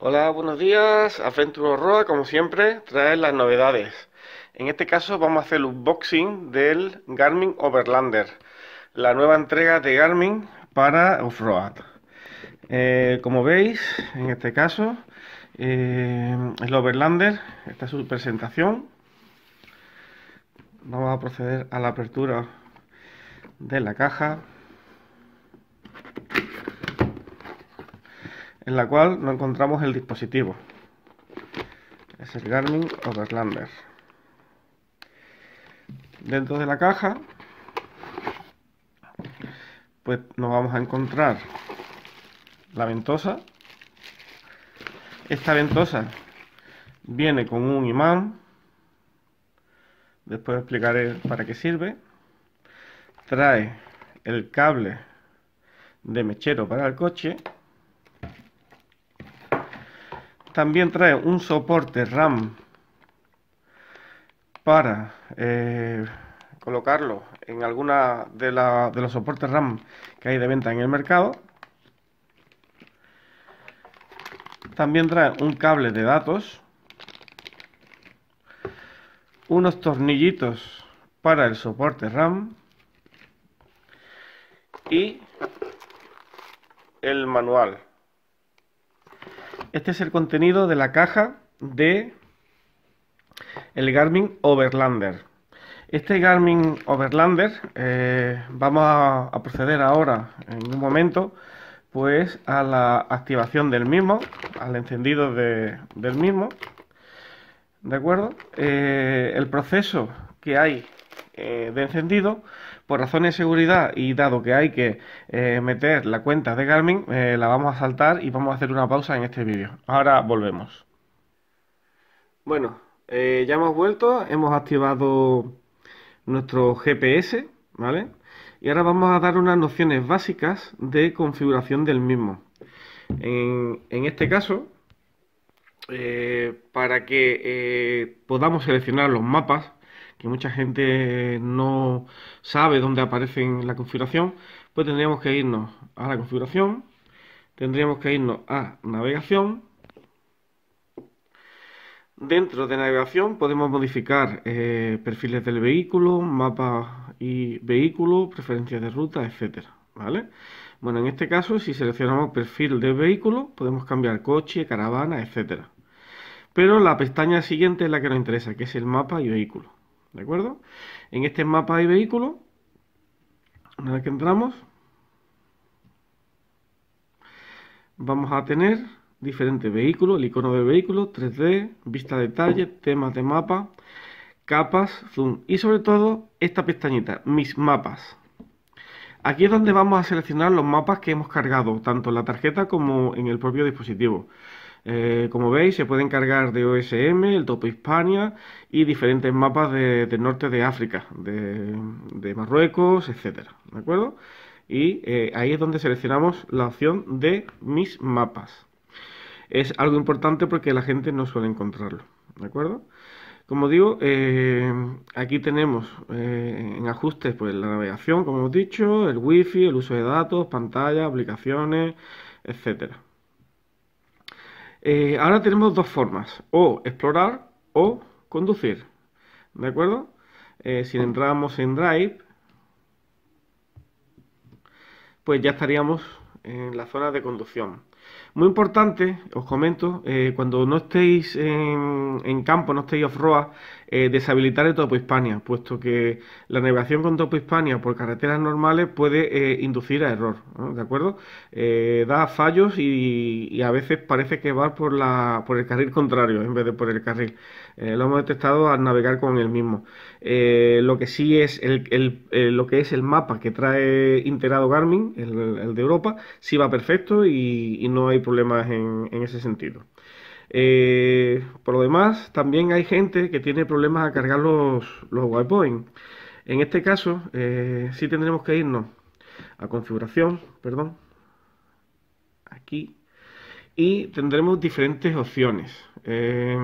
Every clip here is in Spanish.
Hola, buenos días. Aventura Roa, como siempre, trae las novedades. En este caso vamos a hacer el unboxing del Garmin Overlander, la nueva entrega de Garmin para Offroad eh, como veis, en este caso, eh, el Overlander, esta es su presentación. Vamos a proceder a la apertura de la caja. en la cual no encontramos el dispositivo. Es el Garmin Overlander. Dentro de la caja, pues nos vamos a encontrar la ventosa. Esta ventosa viene con un imán. Después explicaré para qué sirve. Trae el cable de mechero para el coche también trae un soporte RAM para eh, colocarlo en alguna de, de los soportes RAM que hay de venta en el mercado. También trae un cable de datos, unos tornillitos para el soporte RAM y el manual este es el contenido de la caja de el Garmin Overlander. Este Garmin Overlander eh, vamos a, proceder ahora en un momento pues a la activación del mismo, al encendido del mismo. ¿De acuerdo? Eh, el proceso que hay eh, de encendido, por razones de seguridad y dado que hay que eh, meter la cuenta de Garmin, eh, la vamos a saltar y vamos a hacer una pausa en este vídeo. Ahora volvemos. Bueno, ya hemos vuelto, hemos activado nuestro GPS, ¿vale? Y ahora vamos a dar unas nociones básicas de configuración del mismo. en este caso, para que podamos seleccionar los mapas que mucha gente no sabe dónde aparece en la configuración, pues tendríamos que irnos a la configuración, tendríamos que irnos a navegación. Dentro de navegación podemos modificar eh, perfiles del vehículo, mapa y vehículo, preferencias de ruta, etcétera. ¿Vale? Bueno, en este caso, si seleccionamos perfil de vehículo, podemos cambiar coche, caravana, etcétera. Pero la pestaña siguiente es la que nos interesa, que es el mapa y vehículo. ¿De acuerdo? En este mapa de vehículo, una vez que entramos, vamos a tener diferentes vehículos, el icono de vehículo, 3D, vista de detalle, temas de mapa, capas, zoom y sobre todo esta pestañita, mis mapas. Aquí es donde vamos a seleccionar los mapas que hemos cargado, tanto en la tarjeta como en el propio dispositivo. Eh, como veis, se pueden cargar de OSM, el Topo Hispania y diferentes mapas del norte de África, de, Marruecos, etcétera, ¿de acuerdo? Y eh, ahí es donde seleccionamos la opción de mis mapas. Es algo importante porque la gente no suele encontrarlo, ¿de acuerdo? Como digo, eh, aquí tenemos en ajustes pues, la navegación, como hemos dicho, el wifi, el uso de datos, pantalla, aplicaciones, etcétera. Eh, ahora tenemos dos formas, o explorar o conducir. ¿De acuerdo? Eh, si entramos en Drive, pues ya estaríamos en la zona de conducción. Muy importante, os comento, eh, cuando no estéis en, en, campo, no estéis off-road eh, deshabilitar el Topo Hispania, puesto que la navegación con Topo Hispania por carreteras normales puede eh, inducir a error, ¿de acuerdo? Eh, da fallos y, a veces parece que va por, la, por el carril contrario en vez de por el carril. lo hemos detectado al navegar con el mismo. lo que sí es el, lo que es el mapa que trae integrado Garmin, el, de Europa, sí va perfecto y, no hay problemas en ese sentido. Eh, por lo demás, también hay gente que tiene problemas a cargar los, los En este caso, eh, sí tendremos que irnos a configuración, perdón, aquí, y tendremos diferentes opciones. Eh,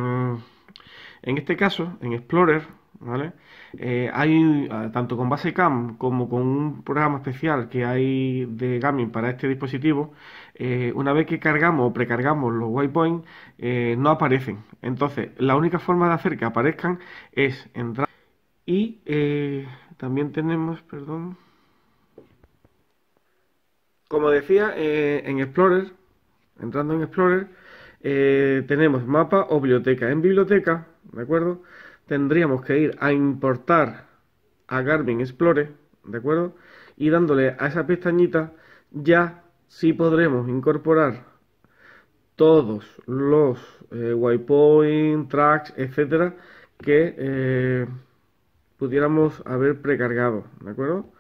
en este caso, en Explorer, ¿vale? Eh, hay ah, tanto con Basecamp como con un programa especial que hay de gaming para este dispositivo, eh, una vez que cargamos o precargamos los waypoints, eh, no aparecen. Entonces, la única forma de hacer que aparezcan es entrar y también tenemos, perdón, como decía, en Explorer, entrando en Explorer, tenemos mapa o biblioteca. En biblioteca ¿de acuerdo? Tendríamos que ir a importar a Garmin Explore, ¿de acuerdo? Y dándole a esa pestañita ya sí podremos incorporar todos los waypoints, eh, waypoint, tracks, etcétera, que eh, pudiéramos haber precargado, ¿de acuerdo?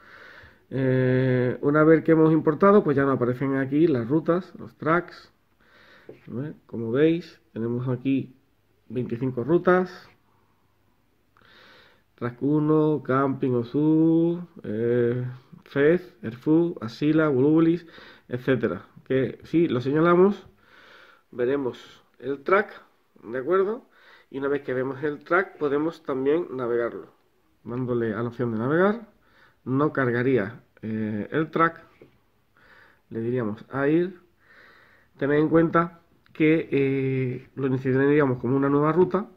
Eh, una vez que hemos importado, pues ya nos aparecen aquí las rutas, los tracks. Como veis, tenemos aquí 25 rutas. 1, Camping, ozu eh, Fez, erfu Asila, Volubilis, etcétera. Que si lo señalamos, veremos el track, ¿de acuerdo? Y una vez que vemos el track, podemos también navegarlo. Dándole a la opción de navegar, no cargaría eh, el track. Le diríamos a ir. Tened en cuenta que eh, lo iniciaríamos como una nueva ruta.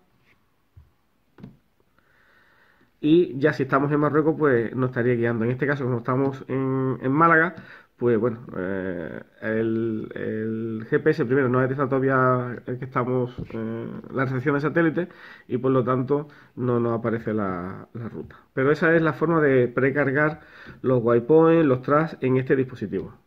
Y ya si estamos en Marruecos, pues nos estaría guiando. En este caso, como estamos en, Málaga, pues bueno, eh, el, GPS primero no detectado todavía eh, que estamos eh, la recepción de satélite y por lo tanto no nos aparece la, ruta. Pero esa es la forma de precargar los waypoints, los TRAS en este dispositivo.